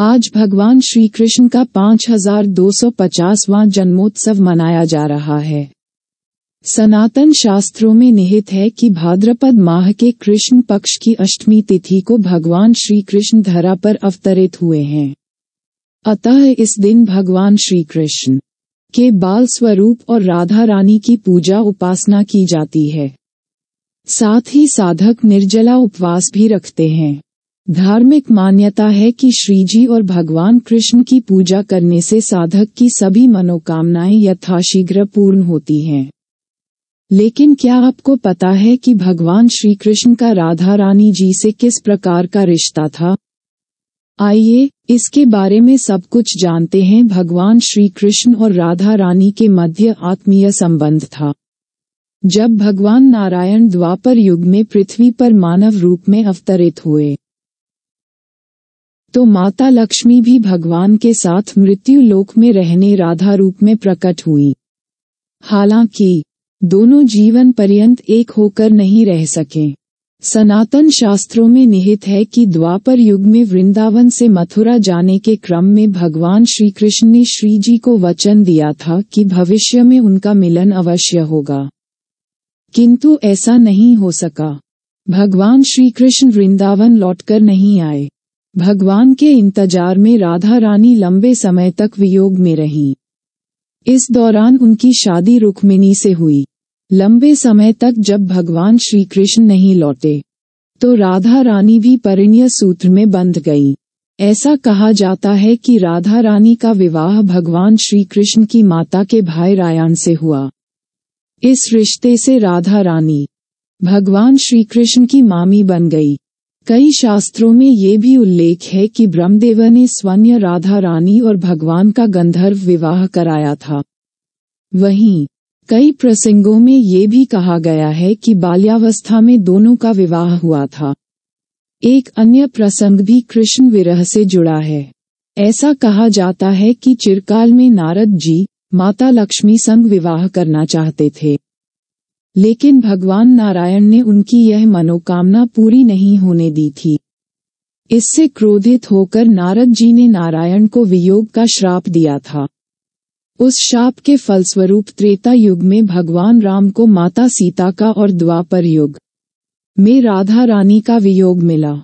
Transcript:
आज भगवान श्री कृष्ण का 5250वां जन्मोत्सव मनाया जा रहा है सनातन शास्त्रों में निहित है कि भाद्रपद माह के कृष्ण पक्ष की अष्टमी तिथि को भगवान श्री कृष्ण धरा पर अवतरित हुए हैं अतः इस दिन भगवान श्री कृष्ण के बाल स्वरूप और राधा रानी की पूजा उपासना की जाती है साथ ही साधक निर्जला उपवास भी रखते हैं धार्मिक मान्यता है कि श्रीजी और भगवान कृष्ण की पूजा करने से साधक की सभी मनोकामनाएं यथाशीघ्र पूर्ण होती हैं लेकिन क्या आपको पता है कि भगवान श्री कृष्ण का राधा रानी जी से किस प्रकार का रिश्ता था आइए इसके बारे में सब कुछ जानते हैं भगवान श्री कृष्ण और राधा रानी के मध्य आत्मीय संबंध था जब भगवान नारायण द्वापर युग में पृथ्वी पर मानव रूप में अवतरित हुए तो माता लक्ष्मी भी भगवान के साथ मृत्यु लोक में रहने राधा रूप में प्रकट हुई हालांकि दोनों जीवन पर्यंत एक होकर नहीं रह सके सनातन शास्त्रों में निहित है कि द्वापर युग में वृंदावन से मथुरा जाने के क्रम में भगवान श्री कृष्ण ने श्री जी को वचन दिया था कि भविष्य में उनका मिलन अवश्य होगा किंतु ऐसा नहीं हो सका भगवान श्री कृष्ण वृंदावन लौटकर नहीं आए भगवान के इंतजार में राधा रानी लंबे समय तक वियोग में रहीं। इस दौरान उनकी शादी रुक्मिणी से हुई लंबे समय तक जब भगवान श्री कृष्ण नहीं लौटे तो राधा रानी भी परिणय सूत्र में बंध गई ऐसा कहा जाता है कि राधा रानी का विवाह भगवान श्री कृष्ण की माता के भाई रायान से हुआ इस रिश्ते से राधा रानी भगवान श्री कृष्ण की मामी बन गई कई शास्त्रों में ये भी उल्लेख है कि ब्रह्मदेव ने स्वर्ण राधा रानी और भगवान का गंधर्व विवाह कराया था वहीं कई प्रसंगों में ये भी कहा गया है कि बाल्यावस्था में दोनों का विवाह हुआ था एक अन्य प्रसंग भी कृष्ण विरह से जुड़ा है ऐसा कहा जाता है कि चिरकाल में नारद जी माता लक्ष्मी संग विवाह करना चाहते थे लेकिन भगवान नारायण ने उनकी यह मनोकामना पूरी नहीं होने दी थी इससे क्रोधित होकर नारद जी ने नारायण को वियोग का श्राप दिया था उस शाप के फलस्वरूप त्रेता युग में भगवान राम को माता सीता का और द्वापर युग में राधा रानी का वियोग मिला